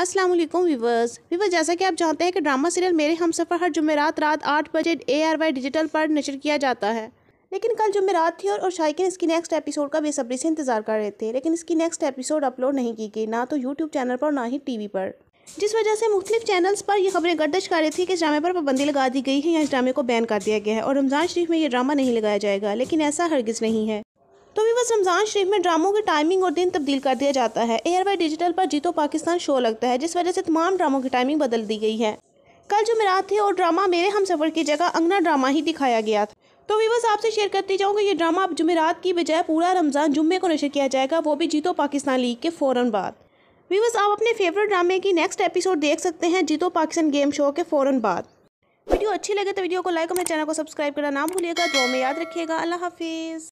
अस्सलाम वालेकुम वीवर्स जैसा कि आप जानते हैं कि ड्रामा सीरियल मेरे हम सफ़र हर जुमेरात रात आठ बजे ए आर वाई डिजिटल पर नशर किया जाता है लेकिन कल जुमेरात थी और, और शायकीन इसकी नेक्स्ट एपिसोड का बेसब्री से इंतज़ार कर रहे थे लेकिन इसकी नेक्स्ट एपिसोड अपलोड नहीं की गई ना तो यूट्यूब चैनल पर ना ही वी पर जिस वजह से मुख्तलिफ चैनल्स पर यह खबरें गर्दश कर रही थी कि इस ड्रामे पर पाबंदी लगा दी गई है या इस ड्रामे को बैन कर दिया गया है और रमज़ान शरीफ में यह ड्रामा नहीं लगाया जाएगा लेकिन ऐसा हरगिज़ नहीं है तो वीवर्स रमज़ान शरीफ में ड्रामों की टाइमिंग और दिन तब्दील कर दिया जाता है एयर वाई डिजिटल पर जीतो पाकिस्तान शो लगता है जिस वजह से तमाम ड्रामों की टाइमिंग बदल दी गई है कल जुमेरात थे और ड्रामा मेरे हम सफ़र की जगह अंगना ड्रामा ही दिखाया गया था तो वीवर्स आपसे शेयर करती जाऊँगी ये ड्रामा अब जुमेरात की बजाय पूरा रमज़ान जुम्मे को नशर किया जाएगा वो भी जीतो पाकिस्तान लीग के फ़ौर बाद वीवर्स आप अपने फेवरेट ड्रामे की नेक्स्ट एपिसोड देख सकते हैं जीतो पाकिस्तान गेम शो के फ़ौर बाद वीडियो अच्छी लगे तो वीडियो को लाइक और मेरे चैनल को सब्सक्राइब करना ना भूलिएगा दो में याद रखिएगा अल्लाह हाफिज़